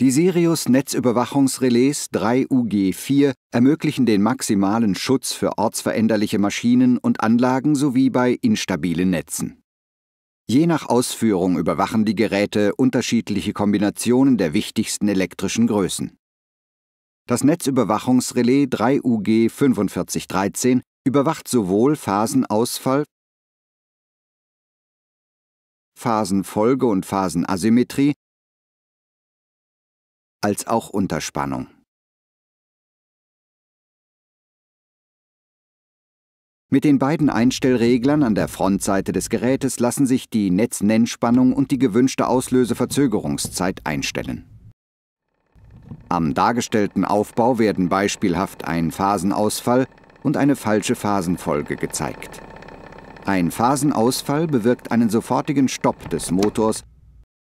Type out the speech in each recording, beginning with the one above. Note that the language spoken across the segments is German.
Die Sirius-Netzüberwachungsrelais 3UG4 ermöglichen den maximalen Schutz für ortsveränderliche Maschinen und Anlagen sowie bei instabilen Netzen. Je nach Ausführung überwachen die Geräte unterschiedliche Kombinationen der wichtigsten elektrischen Größen. Das Netzüberwachungsrelais 3UG 4513 überwacht sowohl Phasenausfall, Phasenfolge und Phasenasymmetrie als auch unter Spannung. Mit den beiden Einstellreglern an der Frontseite des Gerätes lassen sich die Netznennspannung und die gewünschte Auslöseverzögerungszeit einstellen. Am dargestellten Aufbau werden beispielhaft ein Phasenausfall und eine falsche Phasenfolge gezeigt. Ein Phasenausfall bewirkt einen sofortigen Stopp des Motors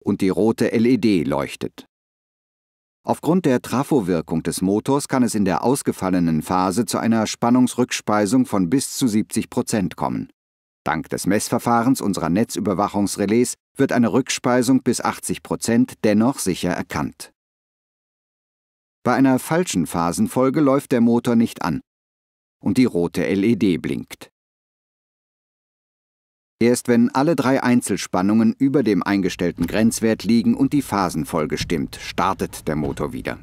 und die rote LED leuchtet. Aufgrund der Trafowirkung des Motors kann es in der ausgefallenen Phase zu einer Spannungsrückspeisung von bis zu 70 Prozent kommen. Dank des Messverfahrens unserer Netzüberwachungsrelais wird eine Rückspeisung bis 80 Prozent dennoch sicher erkannt. Bei einer falschen Phasenfolge läuft der Motor nicht an und die rote LED blinkt. Erst wenn alle drei Einzelspannungen über dem eingestellten Grenzwert liegen und die Phasenfolge stimmt, startet der Motor wieder.